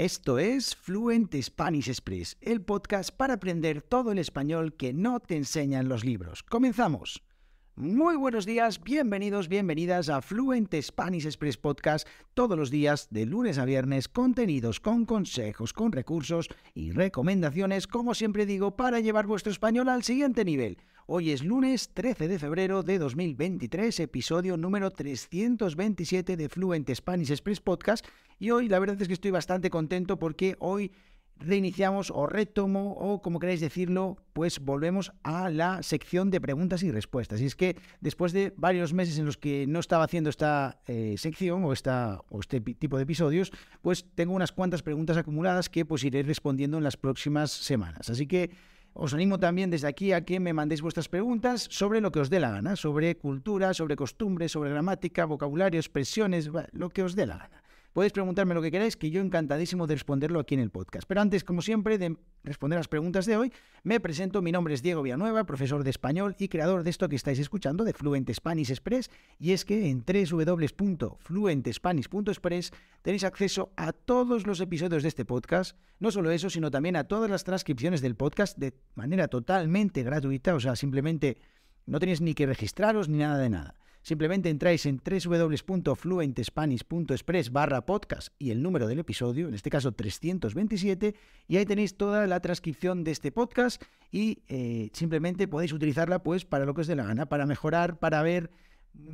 Esto es Fluent Spanish Express, el podcast para aprender todo el español que no te enseñan los libros. Comenzamos. Muy buenos días, bienvenidos, bienvenidas a Fluent Spanish Express Podcast, todos los días de lunes a viernes, contenidos con consejos, con recursos y recomendaciones, como siempre digo, para llevar vuestro español al siguiente nivel. Hoy es lunes 13 de febrero de 2023, episodio número 327 de Fluent Spanish Express Podcast. Y hoy la verdad es que estoy bastante contento porque hoy reiniciamos o retomo o como queráis decirlo, pues volvemos a la sección de preguntas y respuestas. Y es que después de varios meses en los que no estaba haciendo esta eh, sección o, esta, o este tipo de episodios, pues tengo unas cuantas preguntas acumuladas que pues iré respondiendo en las próximas semanas. Así que... Os animo también desde aquí a que me mandéis vuestras preguntas sobre lo que os dé la gana, sobre cultura, sobre costumbres, sobre gramática, vocabulario, expresiones, lo que os dé la gana. Podéis preguntarme lo que queráis, que yo encantadísimo de responderlo aquí en el podcast. Pero antes, como siempre, de responder las preguntas de hoy, me presento. Mi nombre es Diego Villanueva, profesor de español y creador de esto que estáis escuchando, de Fluent Spanish Express. Y es que en www.fluentespanis.express tenéis acceso a todos los episodios de este podcast. No solo eso, sino también a todas las transcripciones del podcast de manera totalmente gratuita. O sea, simplemente no tenéis ni que registraros ni nada de nada. Simplemente entráis en www.fluentespanish.express barra podcast y el número del episodio, en este caso 327, y ahí tenéis toda la transcripción de este podcast y eh, simplemente podéis utilizarla pues para lo que os dé la gana, para mejorar, para ver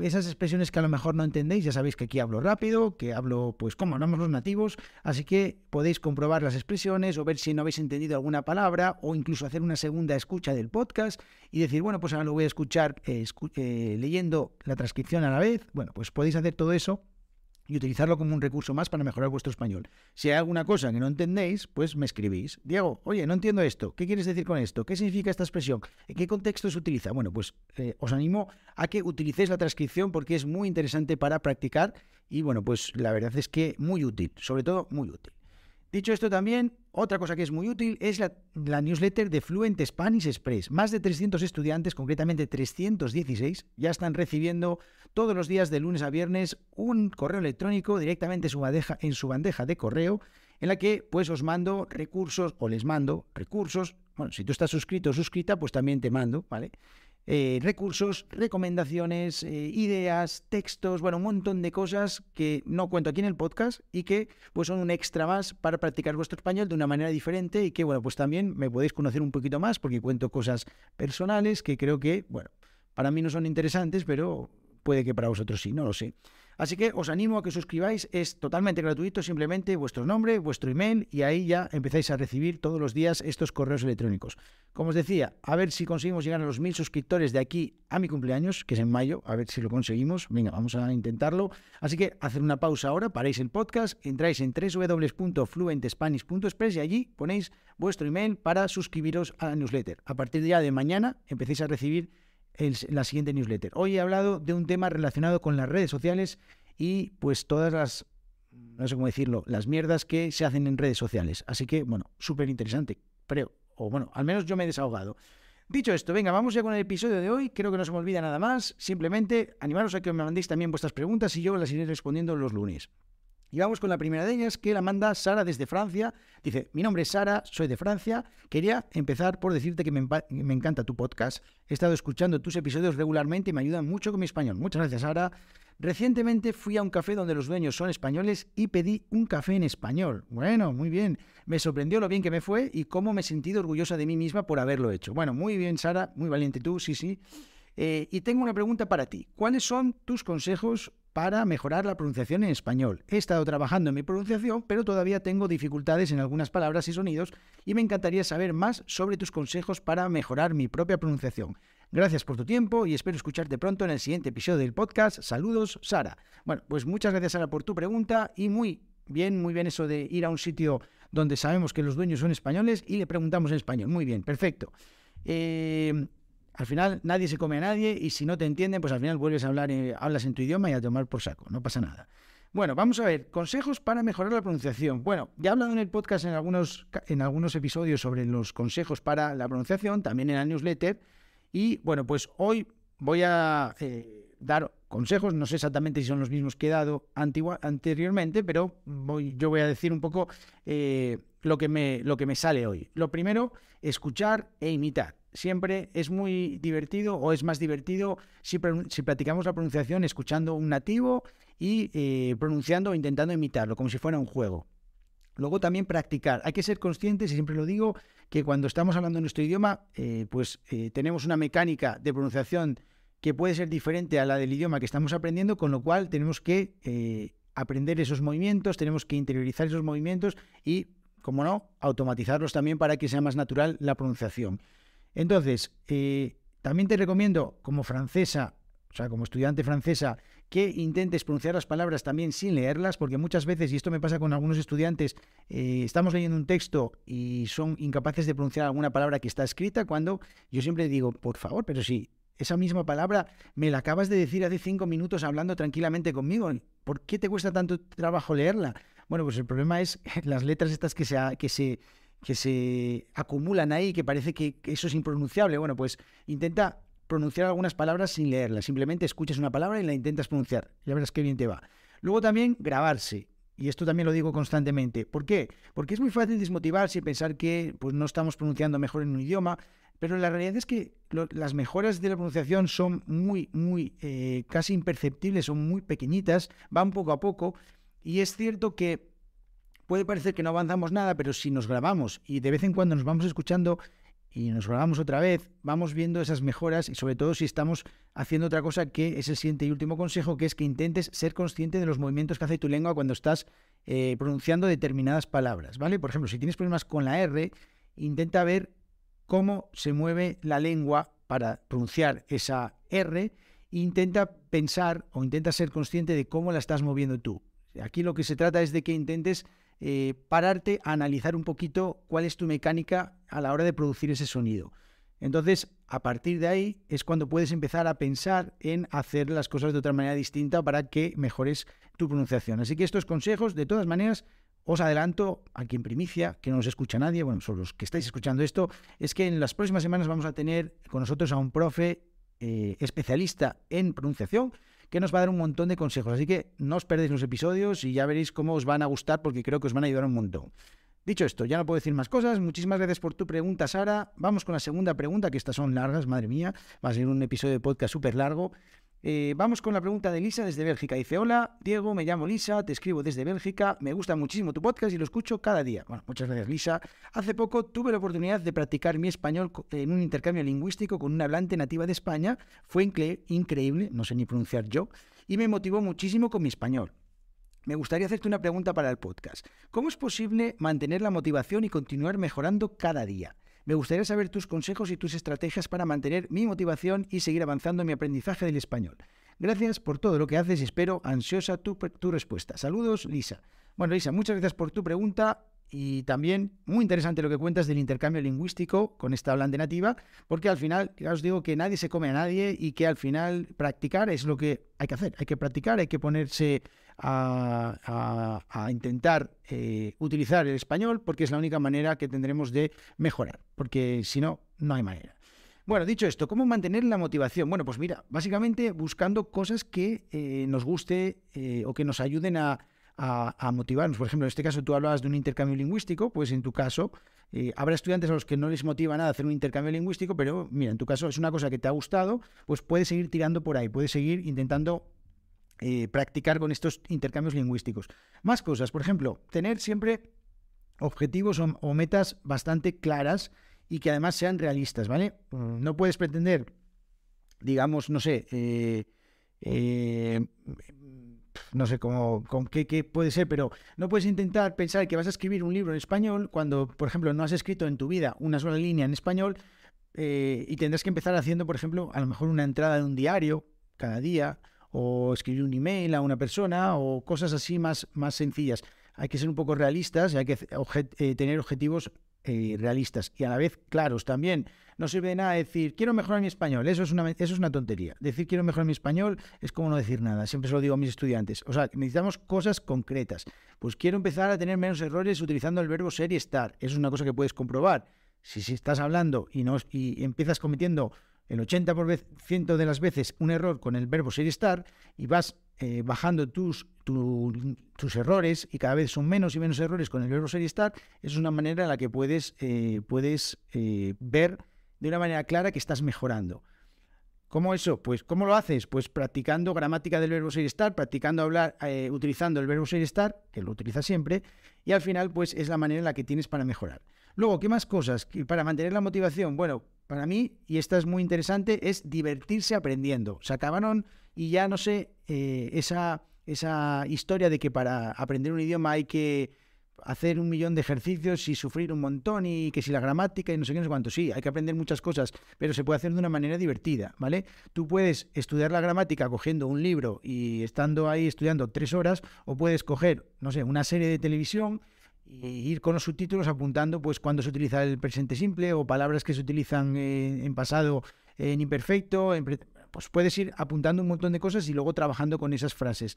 esas expresiones que a lo mejor no entendéis, ya sabéis que aquí hablo rápido, que hablo pues como hablamos los nativos, así que podéis comprobar las expresiones o ver si no habéis entendido alguna palabra o incluso hacer una segunda escucha del podcast y decir, bueno, pues ahora lo voy a escuchar eh, eh, leyendo la transcripción a la vez. Bueno, pues podéis hacer todo eso y utilizarlo como un recurso más para mejorar vuestro español. Si hay alguna cosa que no entendéis, pues me escribís. Diego, oye, no entiendo esto. ¿Qué quieres decir con esto? ¿Qué significa esta expresión? ¿En qué contexto se utiliza? Bueno, pues eh, os animo a que utilicéis la transcripción porque es muy interesante para practicar y bueno, pues la verdad es que muy útil, sobre todo muy útil. Dicho esto también, otra cosa que es muy útil es la, newsletter de Fluent Spanish Express. Más de 300 estudiantes, concretamente 316, ya están recibiendo todos los días de lunes a viernes un correo electrónico directamente en su bandeja, en su bandeja de correo en la que pues os mando recursos o les mando recursos. Bueno, si tú estás suscrito o suscrita, pues también te mando, ¿vale? Eh, recursos, recomendaciones, eh, ideas, textos, bueno, un montón de cosas que no cuento aquí en el podcast y que pues son un extra más para practicar vuestro español de una manera diferente y que bueno, pues también me podéis conocer un poquito más porque cuento cosas personales que creo que, bueno, para mí no son interesantes, pero puede que para vosotros sí, no lo sé. Así que os animo a que suscribáis, es totalmente gratuito, simplemente vuestro nombre, vuestro email y ahí ya empezáis a recibir todos los días estos correos electrónicos. Como os decía, a ver si conseguimos llegar a los mil suscriptores de aquí a mi cumpleaños, que es en mayo, a ver si lo conseguimos. Venga, vamos a intentarlo. Así que hacer una pausa ahora, paráis el podcast, entráis en www.fluentespanish.express y allí ponéis vuestro email para suscribiros a la newsletter. A partir de ya de mañana empecéis a recibir la siguiente newsletter. Hoy he hablado de un tema relacionado con las redes sociales y pues todas las, no sé cómo decirlo, las mierdas que se hacen en redes sociales. Así que, bueno, súper interesante, creo. O bueno, al menos yo me he desahogado. Dicho esto, venga, vamos ya con el episodio de hoy. Creo que no se me olvida nada más. Simplemente animaros a que me mandéis también vuestras preguntas y yo las iré respondiendo los lunes. Y vamos con la primera de ellas, que la manda Sara desde Francia. Dice, mi nombre es Sara, soy de Francia. Quería empezar por decirte que me, encanta tu podcast. He estado escuchando tus episodios regularmente y me ayudan mucho con mi español. Muchas gracias, Sara. Recientemente fui a un café donde los dueños son españoles y pedí un café en español. Bueno, muy bien. Me sorprendió lo bien que me fue y cómo me he sentido orgullosa de mí misma por haberlo hecho. Bueno, muy bien, Sara. Muy valiente tú, sí, sí. Eh, y tengo una pregunta para ti. ¿Cuáles son tus consejos para mejorar la pronunciación en español. He estado trabajando en mi pronunciación, pero todavía tengo dificultades en algunas palabras y sonidos y me encantaría saber más sobre tus consejos para mejorar mi propia pronunciación. Gracias por tu tiempo y espero escucharte pronto en el siguiente episodio del podcast. Saludos, Sara. Bueno, pues muchas gracias, Sara, por tu pregunta y muy bien, muy bien eso de ir a un sitio donde sabemos que los dueños son españoles y le preguntamos en español. Muy bien, perfecto. Eh, al final nadie se come a nadie y si no te entienden, pues al final vuelves a hablar, y eh, hablas en tu idioma y a tomar por saco, no pasa nada. Bueno, vamos a ver, consejos para mejorar la pronunciación. Bueno, ya he hablado en el podcast en algunos, en algunos episodios sobre los consejos para la pronunciación, también en la newsletter. Y bueno, pues hoy voy a eh, dar consejos, no sé exactamente si son los mismos que he dado anteriormente, pero voy, yo voy a decir un poco eh, lo, que me, lo que me sale hoy. Lo primero, escuchar e imitar siempre es muy divertido o es más divertido si, practicamos la pronunciación escuchando un nativo y eh, pronunciando o intentando imitarlo, como si fuera un juego. Luego también practicar. Hay que ser conscientes, y siempre lo digo, que cuando estamos hablando nuestro idioma, eh, pues eh, tenemos una mecánica de pronunciación que puede ser diferente a la del idioma que estamos aprendiendo, con lo cual tenemos que aprender esos movimientos, tenemos que interiorizar esos movimientos y, como no, automatizarlos también para que sea más natural la pronunciación. Entonces, eh, también te recomiendo, como francesa, o sea, como estudiante francesa, que intentes pronunciar las palabras también sin leerlas, porque muchas veces, y esto me pasa con algunos estudiantes, eh, estamos leyendo un texto y son incapaces de pronunciar alguna palabra que está escrita, cuando yo siempre digo, por favor, pero si esa misma palabra me la acabas de decir hace cinco minutos hablando tranquilamente conmigo, ¿por qué te cuesta tanto trabajo leerla? Bueno, pues el problema es las letras estas que se, que se que se acumulan ahí, que parece que eso es impronunciable. Bueno, pues intenta pronunciar algunas palabras sin leerlas. Simplemente escuchas una palabra y la intentas pronunciar. Ya verás qué bien te va. Luego también grabarse. Y esto también lo digo constantemente. ¿Por qué? Porque es muy fácil desmotivarse y pensar que pues, no estamos pronunciando mejor en un idioma. Pero la realidad es que las mejoras de la pronunciación son muy, muy, eh, casi imperceptibles, son muy pequeñitas, van poco a poco. Y es cierto que puede parecer que no avanzamos nada, pero si nos grabamos y de vez en cuando nos vamos escuchando y nos grabamos otra vez, vamos viendo esas mejoras y sobre todo si estamos haciendo otra cosa que es el siguiente y último consejo, que es que intentes ser consciente de los movimientos que hace tu lengua cuando estás eh, pronunciando determinadas palabras, ¿vale? Por ejemplo, si tienes problemas con la R, intenta ver cómo se mueve la lengua para pronunciar esa R e intenta pensar o intenta ser consciente de cómo la estás moviendo tú. Aquí lo que se trata es de que intentes eh, pararte a analizar un poquito cuál es tu mecánica a la hora de producir ese sonido. Entonces, a partir de ahí es cuando puedes empezar a pensar en hacer las cosas de otra manera distinta para que mejores tu pronunciación. Así que estos consejos, de todas maneras, os adelanto, a quien primicia, que no os escucha nadie, bueno, sobre los que estáis escuchando esto, es que en las próximas semanas vamos a tener con nosotros a un profe eh, especialista en pronunciación que nos va a dar un montón de consejos. Así que no os perdéis los episodios y ya veréis cómo os van a gustar porque creo que os van a ayudar un montón. Dicho esto, ya no puedo decir más cosas. Muchísimas gracias por tu pregunta, Sara. Vamos con la segunda pregunta, que estas son largas, madre mía. Va a ser un episodio de podcast súper largo. Eh, vamos con la pregunta de Lisa desde Bélgica. Dice, hola, Diego, me llamo Lisa, te escribo desde Bélgica, me gusta muchísimo tu podcast y lo escucho cada día. Bueno, muchas gracias Lisa. Hace poco tuve la oportunidad de practicar mi español en un intercambio lingüístico con un hablante nativa de España. Fue increíble, no sé ni pronunciar yo, y me motivó muchísimo con mi español. Me gustaría hacerte una pregunta para el podcast. ¿Cómo es posible mantener la motivación y continuar mejorando cada día? Me gustaría saber tus consejos y tus estrategias para mantener mi motivación y seguir avanzando en mi aprendizaje del español. Gracias por todo lo que haces y espero ansiosa tu, respuesta. Saludos, Lisa. Bueno, Lisa, muchas gracias por tu pregunta y también muy interesante lo que cuentas del intercambio lingüístico con esta hablante nativa, porque al final ya os digo que nadie se come a nadie y que al final practicar es lo que hay que hacer. Hay que practicar, hay que ponerse a, intentar eh, utilizar el español porque es la única manera que tendremos de mejorar, porque si no, no hay manera. Bueno, dicho esto, ¿cómo mantener la motivación? Bueno, pues mira, básicamente buscando cosas que eh, nos guste eh, o que nos ayuden a, motivarnos. Por ejemplo, en este caso tú hablabas de un intercambio lingüístico, pues en tu caso habrá estudiantes a los que no les motiva nada hacer un intercambio lingüístico, pero mira, en tu caso es una cosa que te ha gustado, pues puedes seguir tirando por ahí, puedes seguir intentando eh, practicar con estos intercambios lingüísticos. Más cosas, por ejemplo, tener siempre objetivos o, metas bastante claras y que además sean realistas, ¿vale? Mm, no puedes pretender, digamos, no sé, eh, eh, no sé cómo, con qué, qué, puede ser, pero no puedes intentar pensar que vas a escribir un libro en español cuando, por ejemplo, no has escrito en tu vida una sola línea en español y tendrás que empezar haciendo, por ejemplo, a lo mejor una entrada de un diario cada día o escribir un email a una persona o cosas así más, más sencillas. Hay que ser un poco realistas y hay que eh, tener objetivos eh, realistas y a la vez claros también. No sirve de nada decir quiero mejorar mi español, eso es, una, eso es una tontería. Decir quiero mejorar mi español es como no decir nada, siempre se lo digo a mis estudiantes. O sea, necesitamos cosas concretas. Pues quiero empezar a tener menos errores utilizando el verbo ser y estar. Eso es una cosa que puedes comprobar. Si, si estás hablando y, no, y empiezas cometiendo el 80% de las veces un error con el verbo ser estar y vas eh, bajando tus, tus errores y cada vez son menos y menos errores con el verbo ser estar, es una manera en la que puedes, eh, puedes eh, ver de una manera clara que estás mejorando. ¿Cómo eso? Pues, ¿cómo lo haces? Pues practicando gramática del verbo ser estar, practicando hablar, utilizando el verbo ser estar, que lo utiliza siempre, y al final, pues es la manera en la que tienes para mejorar. Luego, ¿qué más cosas para mantener la motivación? Bueno, para mí, y esta es muy interesante, es divertirse aprendiendo. Se acabaron y ya no sé, eh, esa, esa historia de que para aprender un idioma hay que hacer un millón de ejercicios y sufrir un montón y que si la gramática y no sé qué, no sé cuánto. Sí, hay que aprender muchas cosas, pero se puede hacer de una manera divertida, ¿vale? Tú puedes estudiar la gramática cogiendo un libro y estando ahí estudiando tres horas o puedes coger, no sé, una serie de televisión ir con los subtítulos apuntando pues cuando se utiliza el presente simple o palabras que se utilizan en pasado en imperfecto, pues puedes ir apuntando un montón de cosas y luego trabajando con esas frases.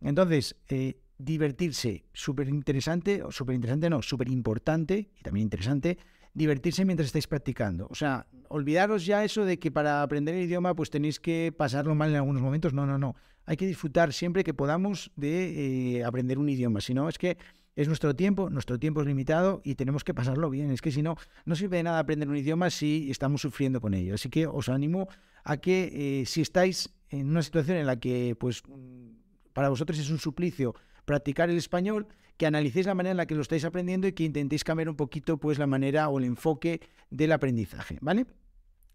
Entonces, eh, divertirse, súper interesante, o súper interesante no, súper importante y también interesante, divertirse mientras estáis practicando. O sea, olvidaros ya eso de que para aprender el idioma pues tenéis que pasarlo mal en algunos momentos. No, no, no. Hay que disfrutar siempre que podamos de eh, aprender un idioma. Si no, es que es nuestro tiempo, nuestro tiempo es limitado y tenemos que pasarlo bien. Es que si no, no sirve de nada aprender un idioma si estamos sufriendo con ello. Así que os animo a que eh, si estáis en una situación en la que, pues, mm, para vosotros es un suplicio practicar el español, que analicéis la manera en la que lo estáis aprendiendo y que intentéis cambiar un poquito, pues, la manera o el enfoque del aprendizaje, ¿vale?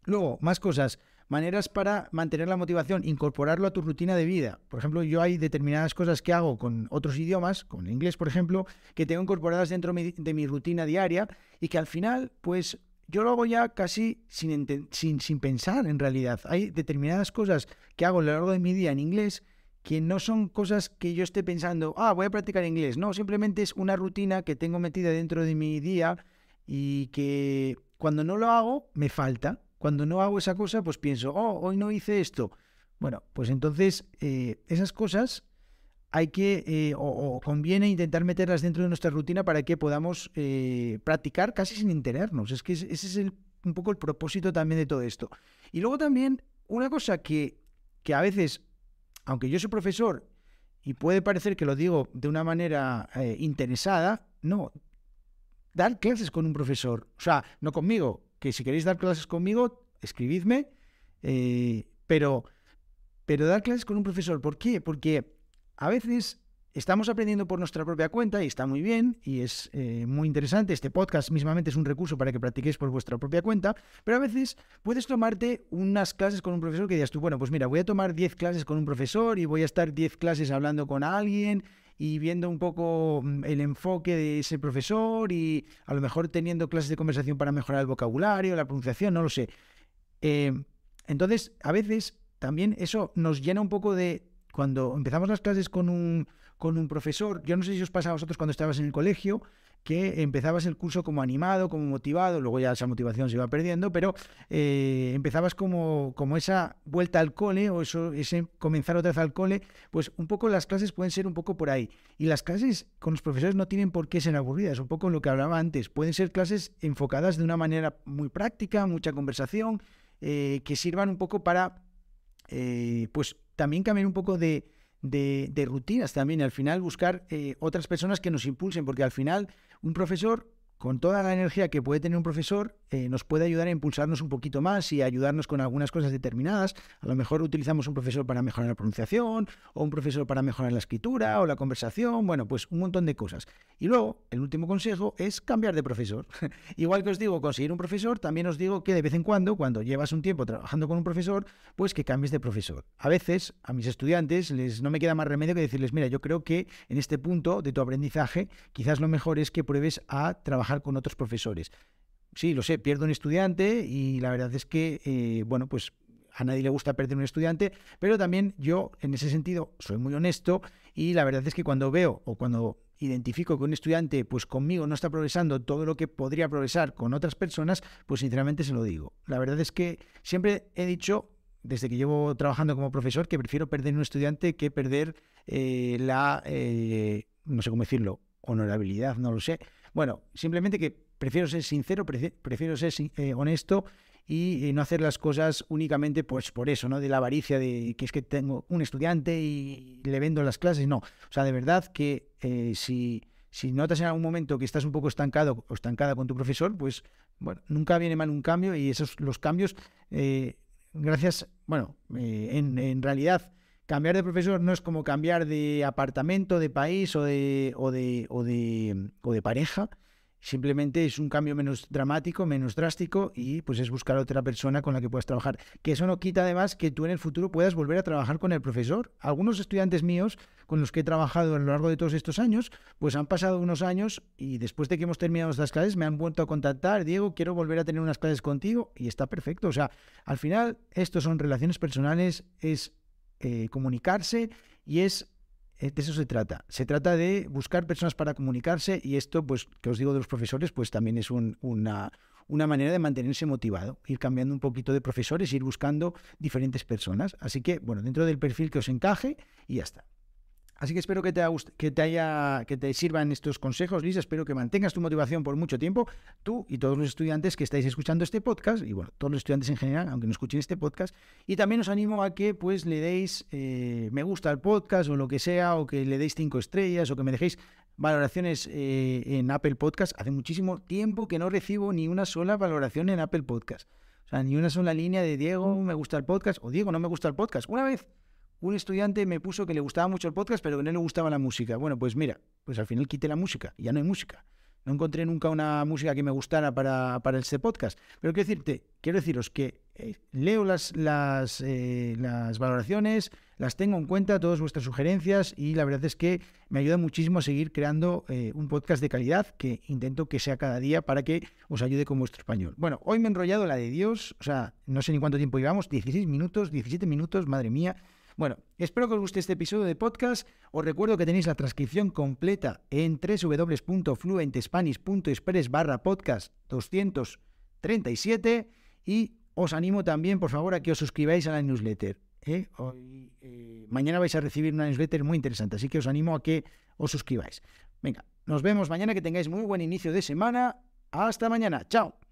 Luego, más cosas maneras para mantener la motivación, incorporarlo a tu rutina de vida. Por ejemplo, yo hay determinadas cosas que hago con otros idiomas, con inglés, por ejemplo, que tengo incorporadas dentro de mi rutina diaria y que al final, pues yo lo hago ya casi sin, sin, sin pensar en realidad. Hay determinadas cosas que hago a lo largo de mi día en inglés que no son cosas que yo esté pensando, ah, voy a practicar inglés. No, simplemente es una rutina que tengo metida dentro de mi día y que cuando no lo hago me falta. Cuando no hago esa cosa, pues pienso, oh, hoy no hice esto. Bueno, pues entonces eh, esas cosas hay que, eh, o, conviene intentar meterlas dentro de nuestra rutina para que podamos eh, practicar casi sin enterarnos. Es que ese es un poco el propósito también de todo esto. Y luego también una cosa que, que a veces, aunque yo soy profesor y puede parecer que lo digo de una manera interesada, no, dar clases con un profesor, o sea, no conmigo, que si queréis dar clases conmigo, escribidme, eh, pero, pero dar clases con un profesor, ¿por qué? Porque a veces estamos aprendiendo por nuestra propia cuenta y está muy bien y es eh, muy interesante. Este podcast mismamente es un recurso para que practiquéis por vuestra propia cuenta, pero a veces puedes tomarte unas clases con un profesor que digas tú, bueno, pues mira, voy a tomar 10 clases con un profesor y voy a estar 10 clases hablando con alguien y viendo un poco mm, el enfoque de ese profesor y a lo mejor teniendo clases de conversación para mejorar el vocabulario, la pronunciación, no lo sé. Eh, entonces, a veces también eso nos llena un poco de cuando empezamos las clases con un, con un profesor, yo no sé si os pasa a vosotros cuando estabas en el colegio, que empezabas el curso como animado, como motivado, luego ya esa motivación se iba perdiendo, pero eh, empezabas como, como esa vuelta al cole o eso, ese comenzar otra vez al cole, pues un poco las clases pueden ser un poco por ahí. Y las clases con los profesores no tienen por qué ser aburridas, un poco lo que hablaba antes, pueden ser clases enfocadas de una manera muy práctica, mucha conversación, eh, que sirvan un poco para eh, pues también cambiar un poco de, de, rutinas también, al final buscar eh, otras personas que nos impulsen, porque al final un profesor con toda la energía que puede tener un profesor, eh, nos puede ayudar a impulsarnos un poquito más y ayudarnos con algunas cosas determinadas. A lo mejor utilizamos un profesor para mejorar la pronunciación, o un profesor para mejorar la escritura, o la conversación, bueno, pues un montón de cosas. Y luego, el último consejo es cambiar de profesor. Igual que os digo conseguir un profesor, también os digo que de vez en cuando, cuando llevas un tiempo trabajando con un profesor, pues que cambies de profesor. A veces, a mis estudiantes, les, no me queda más remedio que decirles, mira, yo creo que en este punto de tu aprendizaje, quizás lo mejor es que pruebes a trabajar con otros profesores. Sí, lo sé, pierdo un estudiante y la verdad es que, eh, bueno, pues a nadie le gusta perder un estudiante, pero también yo en ese sentido soy muy honesto y la verdad es que cuando veo o cuando identifico que un estudiante pues conmigo no está progresando todo lo que podría progresar con otras personas, pues sinceramente se lo digo. La verdad es que siempre he dicho desde que llevo trabajando como profesor que prefiero perder un estudiante que perder eh, la, eh, no sé cómo decirlo, honorabilidad, no lo sé, bueno, simplemente que prefiero ser sincero, prefiero ser eh, honesto y eh, no hacer las cosas únicamente pues por eso, ¿no? De la avaricia de que es que tengo un estudiante y le vendo las clases. No, o sea, de verdad que eh, si, notas en algún momento que estás un poco estancado o estancada con tu profesor, pues bueno, nunca viene mal un cambio y esos los cambios, gracias, bueno, en, en realidad cambiar de profesor no es como cambiar de apartamento, de país o de, o de, o de, o de pareja. Simplemente es un cambio menos dramático, menos drástico y pues es buscar a otra persona con la que puedas trabajar. Que eso no quita además que tú en el futuro puedas volver a trabajar con el profesor. Algunos estudiantes míos con los que he trabajado a lo largo de todos estos años, pues han pasado unos años y después de que hemos terminado estas clases me han vuelto a contactar, Diego, quiero volver a tener unas clases contigo y está perfecto. O sea, al final esto son relaciones personales, es eh, comunicarse y es eh, de eso se trata. Se trata de buscar personas para comunicarse y esto, pues, que os digo de los profesores, pues también es una, una manera de mantenerse motivado, ir cambiando un poquito de profesores, ir buscando diferentes personas. Así que, bueno, dentro del perfil que os encaje y ya está. Así que espero que te, que te, haya, que te sirvan estos consejos, Lisa. Espero que mantengas tu motivación por mucho tiempo, tú y todos los estudiantes que estáis escuchando este podcast, y bueno, todos los estudiantes en general, aunque no escuchen este podcast. Y también os animo a que pues le deis eh, me gusta al podcast o lo que sea, o que le deis cinco estrellas, o que me dejéis valoraciones eh, en Apple Podcast. Hace muchísimo tiempo que no recibo ni una sola valoración en Apple Podcast. O sea, ni una sola línea de Diego, me gusta el podcast, o Diego, no me gusta el podcast. Una vez un estudiante me puso que le gustaba mucho el podcast, pero que no le gustaba la música. Bueno, pues mira, pues al final quité la música, ya no hay música. No encontré nunca una música que me gustara para, para este podcast. Pero quiero decirte, quiero deciros que eh, leo las, las, eh, las, valoraciones, las tengo en cuenta, todas vuestras sugerencias, y la verdad es que me ayuda muchísimo a seguir creando eh, un podcast de calidad que intento que sea cada día para que os ayude con vuestro español. Bueno, hoy me he enrollado la de Dios, o sea, no sé ni cuánto tiempo llevamos, 16 minutos, 17 minutos, madre mía. Bueno, espero que os guste este episodio de podcast. Os recuerdo que tenéis la transcripción completa en www.fluentespanish.express barra podcast 237 y os animo también, por favor, a que os suscribáis a la newsletter. ¿eh? Eh, mañana vais a recibir una newsletter muy interesante, así que os animo a que os suscribáis. Venga, nos vemos mañana, que tengáis muy buen inicio de semana. Hasta mañana, chao.